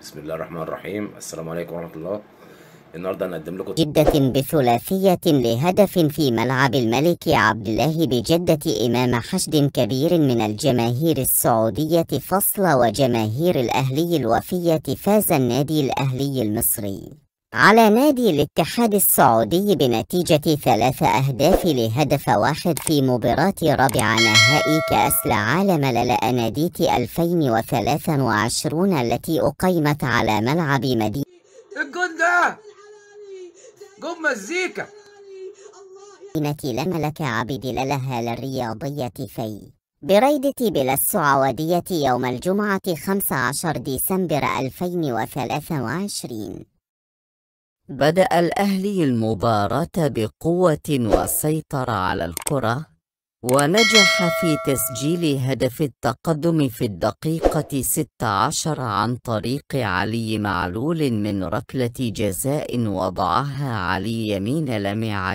بسم الله الرحمن الرحيم السلام عليكم ورحمة الله النهارده هنقدم لكم جدة بثلاثية لهدف في ملعب الملك عبد الله بجدة إمام حشد كبير من الجماهير السعودية فصل وجماهير الأهلي الوفية فاز النادي الأهلي المصري على نادي الاتحاد السعودي بنتيجة ثلاث أهداف لهدف واحد في مباراة ربع نهائي كأس العالم للأناديت 2023 التي أقيمت على ملعب مدينة الجون ده جون مزيكا مدينة لملك عبد لها للرياضية في بريدة بلا السعودية يوم الجمعة 15 ديسمبر 2023 بدأ الأهلي المباراة بقوة وسيطر على الكرة ونجح في تسجيل هدف التقدم في الدقيقة 16 عن طريق علي معلول من ركلة جزاء وضعها على يمين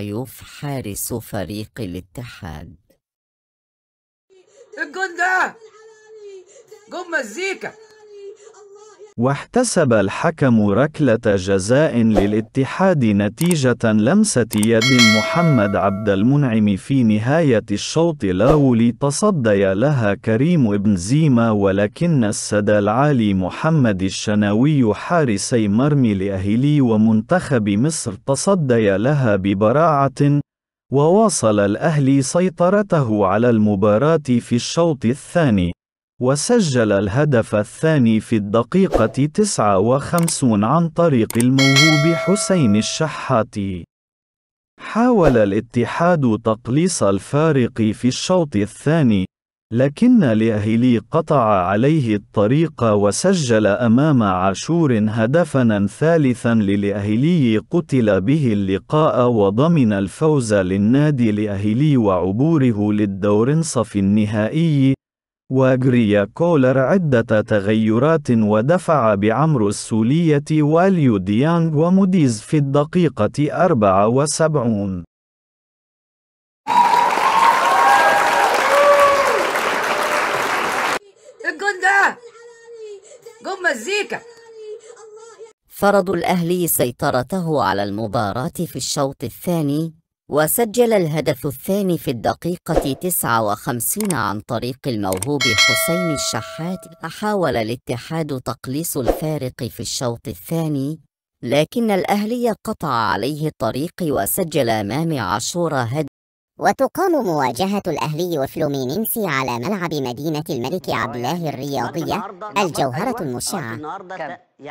يوف حارس فريق الاتحاد الجون ده جون مزيكا واحتسب الحكم ركلة جزاء للاتحاد نتيجة لمسة يد محمد عبد المنعم في نهاية الشوط الاول تصدي لها كريم ابن زيمة ولكن السدى العالي محمد الشناوي حارسي مرمي الأهلي ومنتخب مصر تصدي لها ببراعة وواصل الأهلي سيطرته على المباراة في الشوط الثاني وسجل الهدف الثاني في الدقيقة 59 عن طريق الموهوب حسين الشحاتي. حاول الاتحاد تقليص الفارق في الشوط الثاني، لكن الأهلي قطع عليه الطريق وسجل أمام عاشور هدفا ثالثا للأهلي قتل به اللقاء وضمن الفوز للنادي الأهلي وعبوره للدور انصف النهائي وأجري كولر عدة تغيرات ودفع بعمر السولية واليو ديانغ وموديز في الدقيقة 74 ده مزيكا فرض الأهلي سيطرته على المباراة في الشوط الثاني وسجل الهدف الثاني في الدقيقة 59 عن طريق الموهوب حسين الشحات حاول الاتحاد تقليص الفارق في الشوط الثاني لكن الأهلي قطع عليه الطريق وسجل أمام عاشور هدف وتقام مواجهة الأهلي وفلومينينسي على ملعب مدينة الملك عبد الله الرياضية الجوهرة المشعة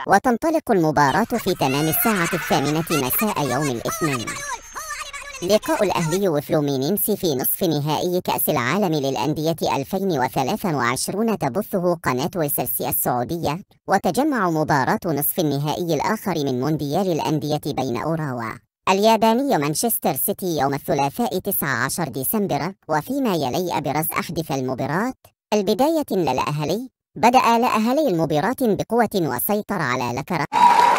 وتنطلق المباراة في تمام الساعة الثامنة مساء يوم الاثنين لقاء الأهلي وفلومينينسي في نصف نهائي كأس العالم للأندية 2023 تبثه قناة ويسرسي السعودية وتجمع مباراة نصف النهائي الآخر من مونديال الأندية بين أوراوا الياباني مانشستر سيتي يوم الثلاثاء 19 ديسمبر وفيما يلي أبرز أحدث المباراة البداية للأهلي بدأ لأهلي المباراة بقوة وسيطر على لكرة